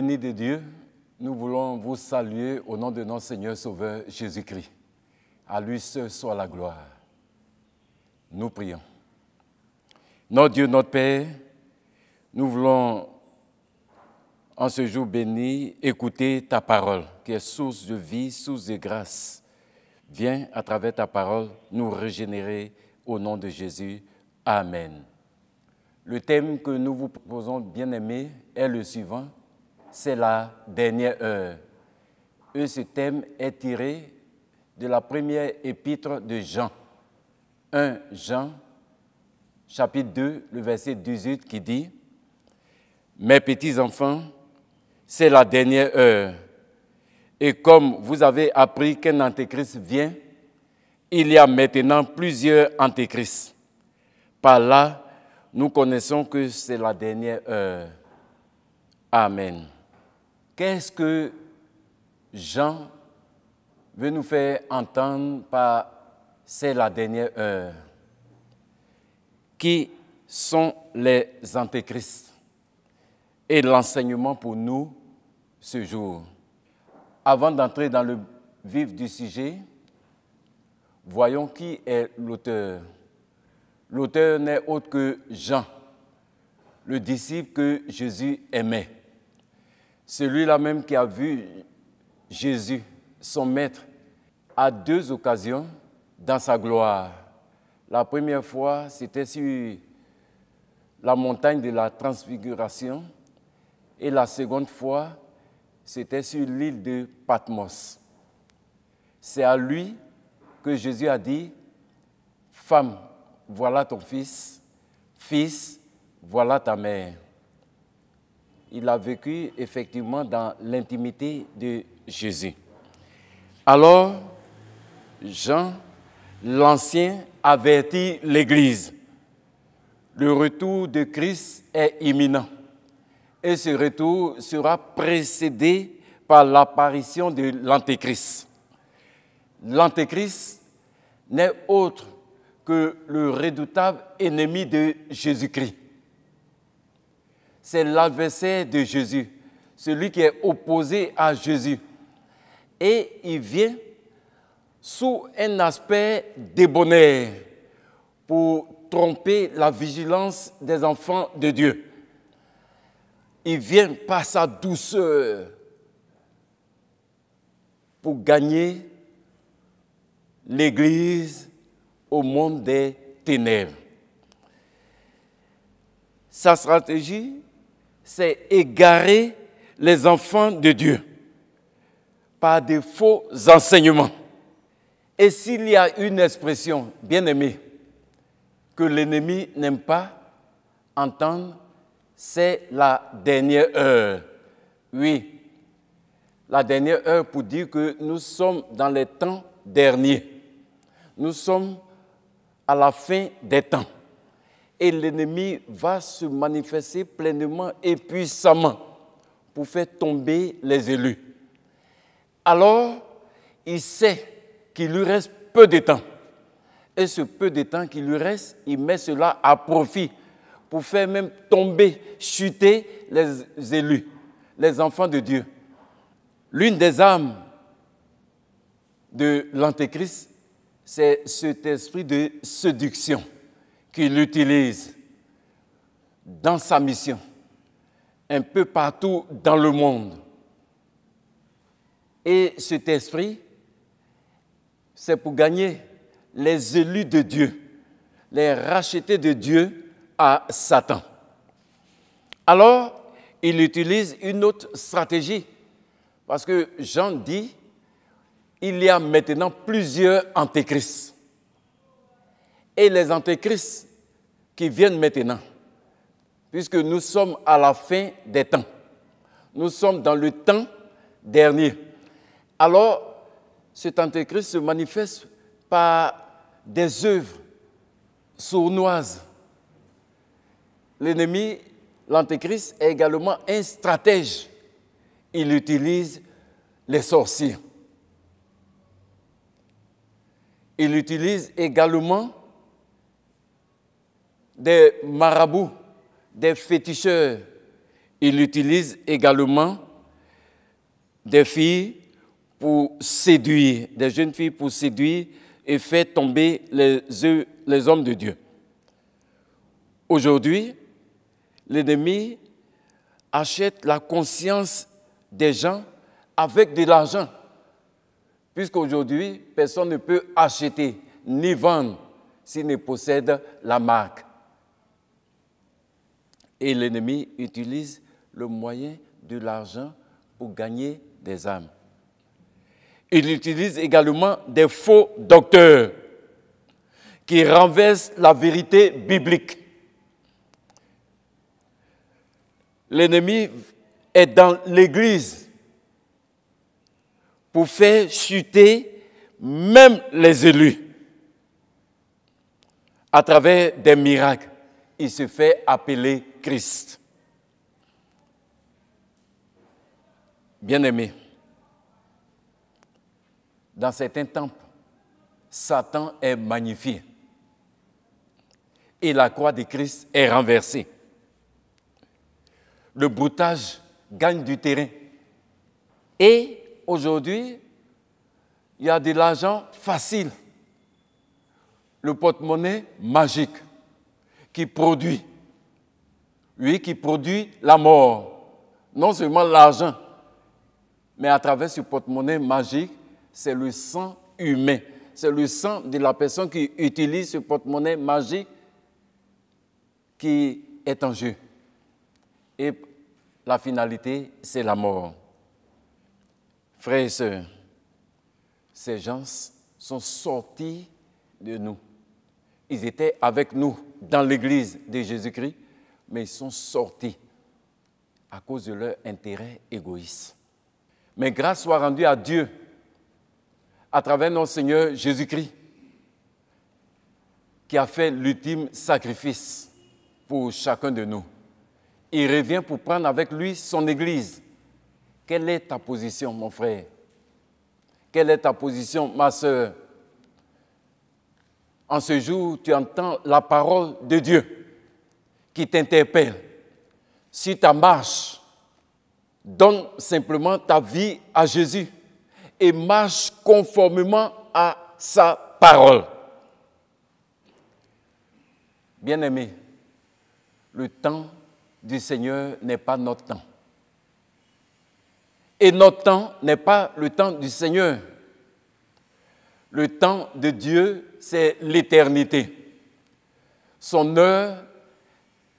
bénis de Dieu, nous voulons vous saluer au nom de notre Seigneur Sauveur Jésus-Christ. À lui seul soit la gloire. Nous prions. Notre Dieu, notre Père, nous voulons en ce jour béni écouter ta parole, qui est source de vie, source de grâce. Viens à travers ta parole nous régénérer au nom de Jésus. Amen. Le thème que nous vous proposons, bien-aimés, est le suivant c'est la dernière heure. Et ce thème est tiré de la première épître de Jean, 1 Jean, chapitre 2, le verset 18 qui dit, Mes petits enfants, c'est la dernière heure. Et comme vous avez appris qu'un antéchrist vient, il y a maintenant plusieurs antéchrists. Par là, nous connaissons que c'est la dernière heure. Amen. Qu'est-ce que Jean veut nous faire entendre par c'est la dernière heure Qui sont les antéchrists Et l'enseignement pour nous ce jour. Avant d'entrer dans le vif du sujet, voyons qui est l'auteur. L'auteur n'est autre que Jean, le disciple que Jésus aimait. Celui-là même qui a vu Jésus, son maître, à deux occasions dans sa gloire. La première fois, c'était sur la montagne de la transfiguration et la seconde fois, c'était sur l'île de Patmos. C'est à lui que Jésus a dit, Femme, voilà ton fils, fils, voilà ta mère il a vécu effectivement dans l'intimité de Jésus. Alors, Jean, l'ancien, avertit l'Église. Le retour de Christ est imminent. Et ce retour sera précédé par l'apparition de l'Antéchrist. L'Antéchrist n'est autre que le redoutable ennemi de Jésus-Christ c'est l'adversaire de Jésus, celui qui est opposé à Jésus. Et il vient sous un aspect débonnaire pour tromper la vigilance des enfants de Dieu. Il vient par sa douceur pour gagner l'Église au monde des ténèbres. Sa stratégie, c'est égarer les enfants de Dieu par des faux enseignements. Et s'il y a une expression, bien aimée, que l'ennemi n'aime pas entendre, c'est la dernière heure. Oui, la dernière heure pour dire que nous sommes dans les temps derniers. Nous sommes à la fin des temps et l'ennemi va se manifester pleinement et puissamment pour faire tomber les élus. Alors, il sait qu'il lui reste peu de temps. Et ce peu de temps qu'il lui reste, il met cela à profit pour faire même tomber, chuter les élus, les enfants de Dieu. L'une des âmes de l'Antéchrist, c'est cet esprit de séduction qu'il utilise dans sa mission, un peu partout dans le monde. Et cet esprit, c'est pour gagner les élus de Dieu, les racheter de Dieu à Satan. Alors, il utilise une autre stratégie, parce que Jean dit, il y a maintenant plusieurs antéchrists. Et les antéchrists qui viennent maintenant, puisque nous sommes à la fin des temps. Nous sommes dans le temps dernier. Alors, cet antéchrist se manifeste par des œuvres sournoises. L'ennemi, l'antéchrist, est également un stratège. Il utilise les sorciers. Il utilise également des marabouts, des féticheurs. Il utilise également des filles pour séduire, des jeunes filles pour séduire et faire tomber les, les hommes de Dieu. Aujourd'hui, l'ennemi achète la conscience des gens avec de l'argent, puisqu'aujourd'hui, personne ne peut acheter ni vendre s'il ne possède la marque. Et l'ennemi utilise le moyen de l'argent pour gagner des âmes. Il utilise également des faux docteurs qui renversent la vérité biblique. L'ennemi est dans l'Église pour faire chuter même les élus à travers des miracles. Il se fait appeler Christ. Bien-aimés, dans certains temples, Satan est magnifié et la croix de Christ est renversée. Le broutage gagne du terrain. Et aujourd'hui, il y a de l'argent facile, le porte-monnaie magique qui produit lui qui produit la mort. Non seulement l'argent, mais à travers ce porte-monnaie magique, c'est le sang humain. C'est le sang de la personne qui utilise ce porte-monnaie magique qui est en jeu. Et la finalité, c'est la mort. Frères et sœurs, ces gens sont sortis de nous. Ils étaient avec nous dans l'église de Jésus-Christ mais ils sont sortis à cause de leur intérêt égoïste. Mais grâce soit rendue à Dieu à travers notre Seigneur Jésus-Christ, qui a fait l'ultime sacrifice pour chacun de nous. Il revient pour prendre avec lui son Église. Quelle est ta position, mon frère Quelle est ta position, ma sœur En ce jour, tu entends la parole de Dieu qui t'interpelle. Si ta marche, donne simplement ta vie à Jésus et marche conformément à sa parole. bien aimé le temps du Seigneur n'est pas notre temps. Et notre temps n'est pas le temps du Seigneur. Le temps de Dieu, c'est l'éternité. Son heure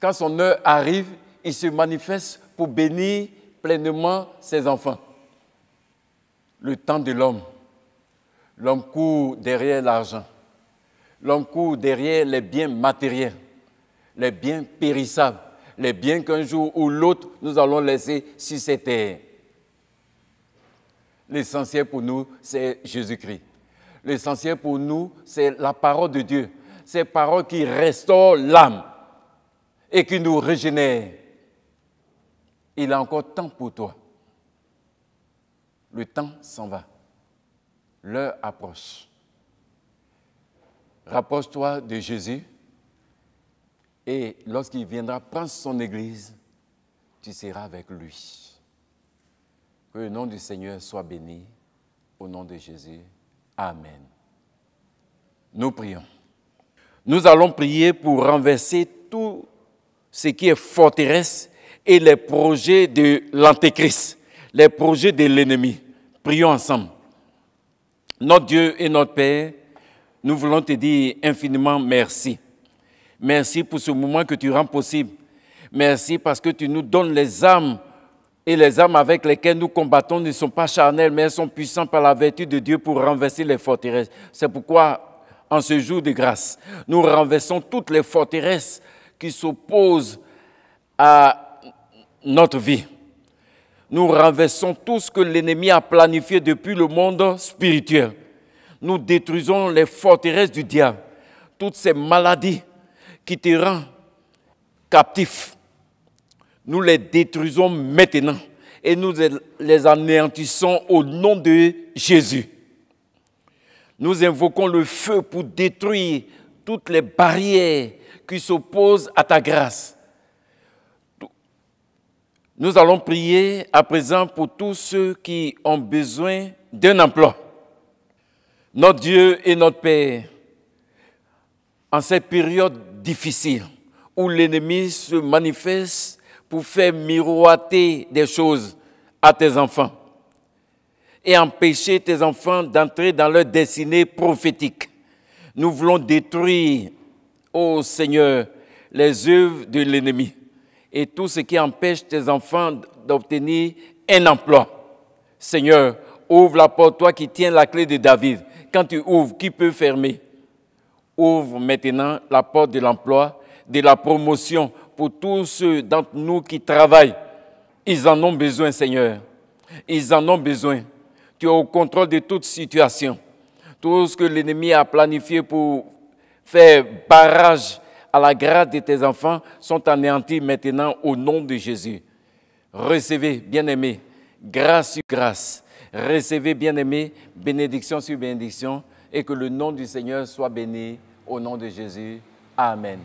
quand son heure arrive, il se manifeste pour bénir pleinement ses enfants. Le temps de l'homme. L'homme court derrière l'argent. L'homme court derrière les biens matériels, les biens périssables, les biens qu'un jour ou l'autre nous allons laisser sur cette terre. L'essentiel pour nous, c'est Jésus-Christ. L'essentiel pour nous, c'est la parole de Dieu. Ces paroles qui restaure l'âme et qui nous régénère. Il a encore temps pour toi. Le temps s'en va. L'heure approche. Rapproche-toi de Jésus et lorsqu'il viendra prendre son Église, tu seras avec lui. Que le nom du Seigneur soit béni. Au nom de Jésus. Amen. Nous prions. Nous allons prier pour renverser ce qui est forteresse et les projets de l'antéchrist, les projets de l'ennemi. Prions ensemble. Notre Dieu et notre Père, nous voulons te dire infiniment merci. Merci pour ce moment que tu rends possible. Merci parce que tu nous donnes les âmes et les âmes avec lesquelles nous combattons ne sont pas charnelles, mais elles sont puissantes par la vertu de Dieu pour renverser les forteresses. C'est pourquoi, en ce jour de grâce, nous renversons toutes les forteresses qui s'opposent à notre vie. Nous renversons tout ce que l'ennemi a planifié depuis le monde spirituel. Nous détruisons les forteresses du diable, toutes ces maladies qui te rendent captif. Nous les détruisons maintenant et nous les anéantissons au nom de Jésus. Nous invoquons le feu pour détruire toutes les barrières qui s'opposent à ta grâce. Nous allons prier à présent pour tous ceux qui ont besoin d'un emploi. Notre Dieu et notre Père, en cette période difficile où l'ennemi se manifeste pour faire miroiter des choses à tes enfants et empêcher tes enfants d'entrer dans leur destinée prophétique, nous voulons détruire ô Seigneur, les œuvres de l'ennemi et tout ce qui empêche tes enfants d'obtenir un emploi. Seigneur, ouvre la porte, toi qui tiens la clé de David. Quand tu ouvres, qui peut fermer Ouvre maintenant la porte de l'emploi, de la promotion pour tous ceux d'entre nous qui travaillent. Ils en ont besoin, Seigneur. Ils en ont besoin. Tu es au contrôle de toute situation. Tout ce que l'ennemi a planifié pour Fais barrage à la grâce de tes enfants sont anéantis maintenant au nom de Jésus. Recevez, bien-aimés, grâce sur grâce. Recevez, bien-aimés, bénédiction sur bénédiction et que le nom du Seigneur soit béni au nom de Jésus. Amen.